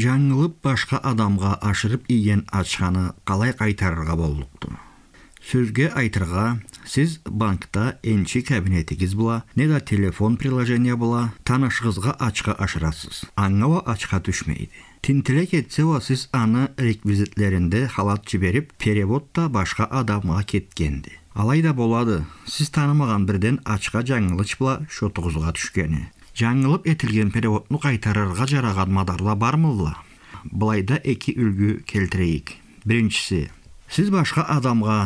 жаңылып башқа адамға ашырып иген ачқаны қалай қайтарырға болдықты сөзге айтырға сіз банкта энчи кабинетигиз не да телефон приложения була танышыңызға ачқа ашырасыз аңава ачқа түшмейді тинтиле кетсе сіз аны реквизитлерінде халат жіберіп перевод та башқа адамға кеткенді алайда болады сіз танымаған бірден ачқа жаңылыш була шотуңузга түшкені жаңылып етілген переводну кайтарырга жараган мадарла бармылла былайда эки үлгү келтирейик биринчиси сиз башка адамга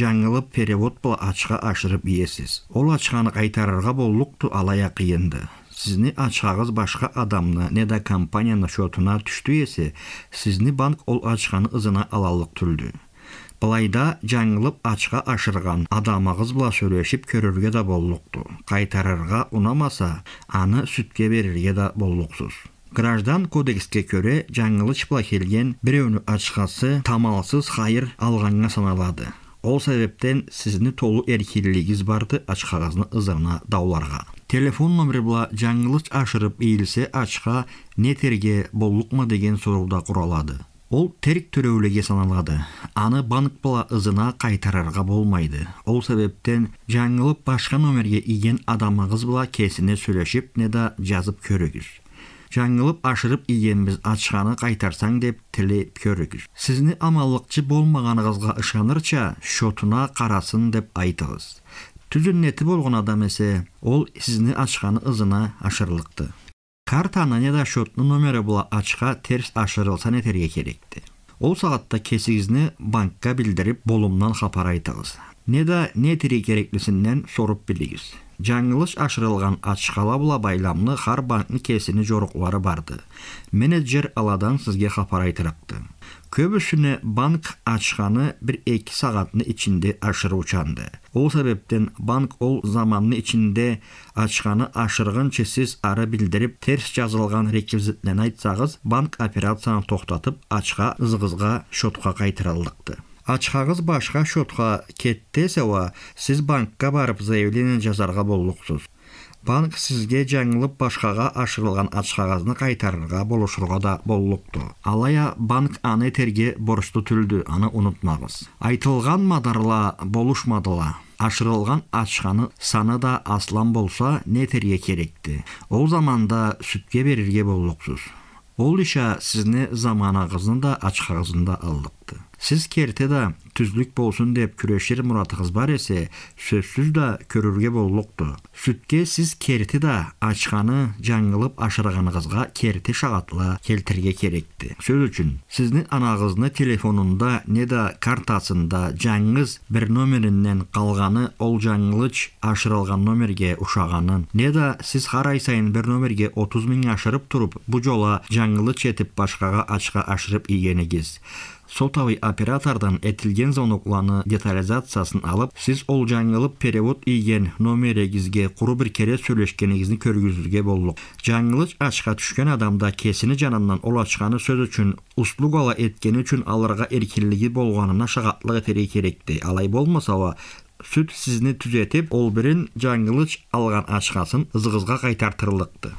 жаңылып перевод бул ачка ашырып ийесиз ол ачканы кайтарырга болукту алая кыйынды сизни ачкагыз башка адамны неда компаниянын счетуна түштү эсе сизни банк ол ачканы ызына алалык түлдү былайда жаңылып ачқа ашырған адамағыз бұла сөрешіп көрерге да боллукту Қайтарырға ұнамаса, аны сүтке берерге да боллуксуз граждан кодекске көре жаңылыш бұла келген өні ачқасы тамалсыз қайыр алғанға саналады ол себептен сізіні толу эркинлигиңиз барды ачкагазына ызына дауларға. телефон номер бұла жаңылыч ашырып ийилсе ачка не терге ма деген суроодо куралады ол терік төреулеге саналады аны банк бола ызына қайтарарға болмайды ол себептен жаңылып башқа номерге иген адамыңыз бола кесіне сөйлешіп не да жазып көрегіз. жаңылып ашырып игенбіз атшаны қайтарсаң деп тілеп көрегіз. сізні амаллықчы болмағаныңызға ышанырча шотына қарасын деп айтыңыз неті болгон адам есе ол сизни ызына ашырлықты картаны не да счеттун номери була ачка терс ашырылса нетерге керекти ол саатта кесигизни банкка билдирип болымнан хабар айтыңыз не да нетерге кереклисинен соруп билигиз жаңылыш ашырылған ачкала була байламны хар банктын кесини жоруклары барды менеджер аладан сизге хабар айтыракты көбісіне банк ашқаны бір екі сағаттың ішінде ашыручанды ол себептен банк ол заманның ішінде ашқаны ашырған сіз ары білдіріп терс жазылған реквизитнен айтсаңыз банк операцияны тоқтатып ашқа ызғызға шотқа қайтыралдықты. Açxağız башқа шотқа ketdi səva, сіз банкқа барып заявление жазарға болдықсыз банк сізге жаңылып башқаға ашырылған ач қайтарырға болушырға да боллуктур алая банк аны терге борчту түлді, аны ұнытмағыз. айтылган мадарла болушмадыла ашырылған ашқаны саны да аслан болса не терге керекті ол заманда сүтке берерге боллықсыз ол иша сізні заманағызын да да алдықты Сіз да түзлік болсын деп күрешер мұратығыз бар есе, сөзсіз да көрерге боллықты. Сүтке сіз керті да ашқаны жаңылып ашырғаныңызға керте шағатлы келтірге керекті. Сөз үшін, сіздің анағызны телефонында не да картасында жаңыз бір номерінен қалғаны ол жаңылыч ашырылған номерге ұшағанын, не да сіз қарай сайын бір номерге 30 мың ашырып тұрып, бұ жола жаңылыч етіп башқаға ашқа ашырып игенегіз сотовый оператордан этілген звонокланы детализациясын алып сіз ол жаңылып перевод ийген номерегизге куру бир кере егізін көргүзүүгө болдук жаңылыч ашқа түшкөн адамда кесіні жанынан ол ачканы сөз үчүн ала эткени үчүн аларга эркиндиги болгонуна шагатлык этери керекти алай ола, сүт сизни түзетип ол бирин жаңылыч алган ачкасын ызыгызга кайтартырлыкты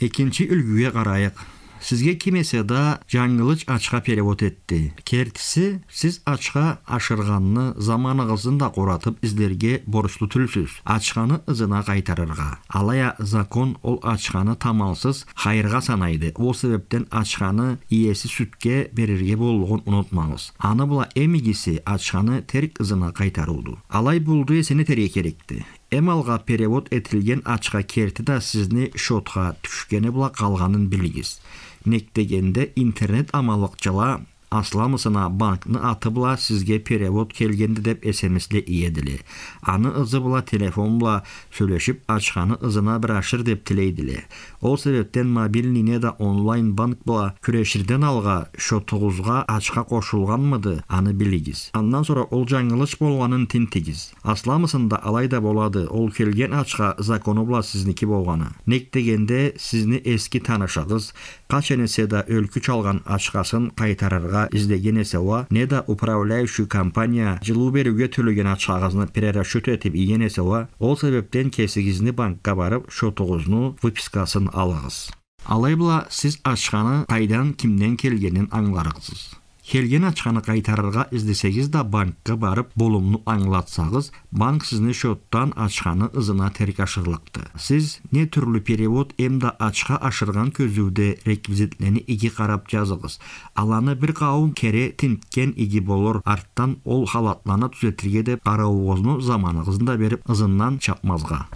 экинчи үлгүгө карайык сізге кемесе да жаңылыч ачка перевод этти кертиси сиз ачка ашырганны заманыгыздын да куратып іздерге борышлы түлсүз ачканы ызына қайтарырға. алая закон ол ачканы тамалсыз хайырга санайды ол себептен ачканы иесі сүтке берерге болгон унутмаңыз аны була эмигиси ачканы терк ызына кайтарууду алай булду эсене тере керекти эмалга перевод этилген ачқа керти да сизни шотқа түшкені була калганын билгиз нектегенде интернет амалакчала асламысына банкны аты була сизге перевод келгенди деп эсемисли иеділе аны ызы була телефон була сүйлөшүп ачканы ызына бир ашыр деп тілейділе ол себептен мобильныйне да онлайн банк була күреширден алга шотугузга ачка кошулганмыды аны билигиз андан сора ол жаңылыш болгонун тинтигиз асламысында алайда болады ол келген ачка закону була сизники болгону нек дегенде сізні эски таанышагыз качан да өлкү чалган ачкасын кайтарырга издеген izdegeneseva неда да управляющий компания жылуу берүүгө төлөгөн акчагызны перерасчет этип ийенесева ол себептен кесигизни банкка барып шотугузну выпискасын алыгыз алай була сиз ачканы кайдан кимден келгенин аңларыңыз келген ачканы кайтарырга издесеңиз да банкка барып болумну аңлатсаңыз банк сизне счеттан ачканы ызына ашырлыкты сиз не түрлі перевод эмда ачка ашырган көзүүдө реквизитлени иги карап жазыгыз аланы бир кабым кере тинткен иги болор арттан ол халатланы түзөтүлге деп кароогозуну заманыңызды да берип ызыннан чапмазга